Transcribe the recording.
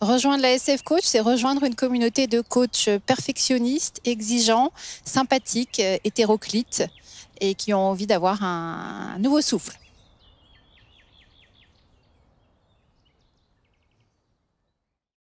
Rejoindre la SF Coach, c'est rejoindre une communauté de coachs perfectionnistes, exigeants, sympathiques, euh, hétéroclites et qui ont envie d'avoir un nouveau souffle.